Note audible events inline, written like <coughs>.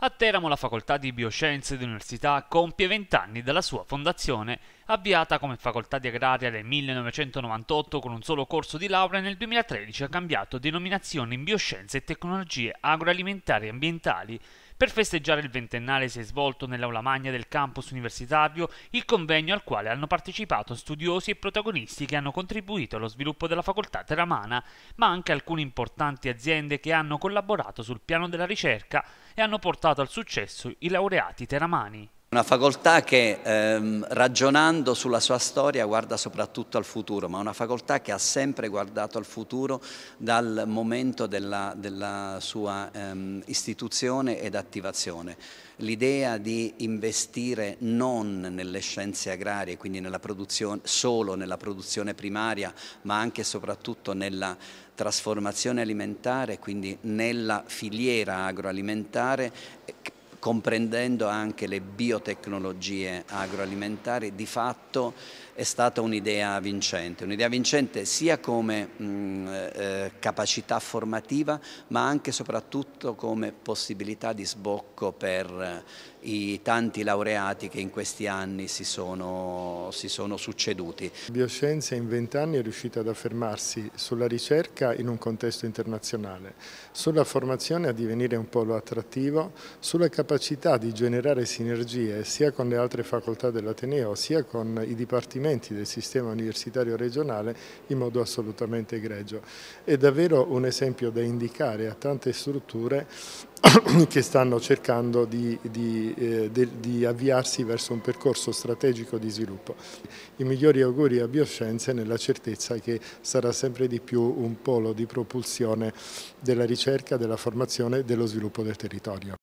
A Teramo la facoltà di Bioscienze dell'Università compie 20 anni dalla sua fondazione Avviata come facoltà di agraria nel 1998 con un solo corso di laurea, nel 2013 ha cambiato denominazione in bioscienze e tecnologie agroalimentari e ambientali per festeggiare il ventennale si è svolto nell'aula magna del campus universitario il convegno al quale hanno partecipato studiosi e protagonisti che hanno contribuito allo sviluppo della facoltà teramana, ma anche alcune importanti aziende che hanno collaborato sul piano della ricerca e hanno portato al successo i laureati teramani. Una facoltà che ehm, ragionando sulla sua storia guarda soprattutto al futuro, ma una facoltà che ha sempre guardato al futuro dal momento della, della sua ehm, istituzione ed attivazione. L'idea di investire non nelle scienze agrarie, quindi nella solo nella produzione primaria, ma anche e soprattutto nella trasformazione alimentare, quindi nella filiera agroalimentare, comprendendo anche le biotecnologie agroalimentari, di fatto è stata un'idea vincente, un'idea vincente sia come mh, eh, capacità formativa ma anche e soprattutto come possibilità di sbocco per i tanti laureati che in questi anni si sono, si sono succeduti. Bioscienza in vent'anni è riuscita ad affermarsi sulla ricerca in un contesto internazionale, sulla formazione a divenire un polo attrattivo, sulla capacità capacità di generare sinergie sia con le altre facoltà dell'Ateneo sia con i dipartimenti del sistema universitario regionale in modo assolutamente egregio. È davvero un esempio da indicare a tante strutture <coughs> che stanno cercando di, di, eh, de, di, avviarsi verso un percorso strategico di sviluppo. I migliori auguri a Bioscienze nella certezza che sarà sempre di più un polo di propulsione della ricerca, della formazione e dello sviluppo del territorio.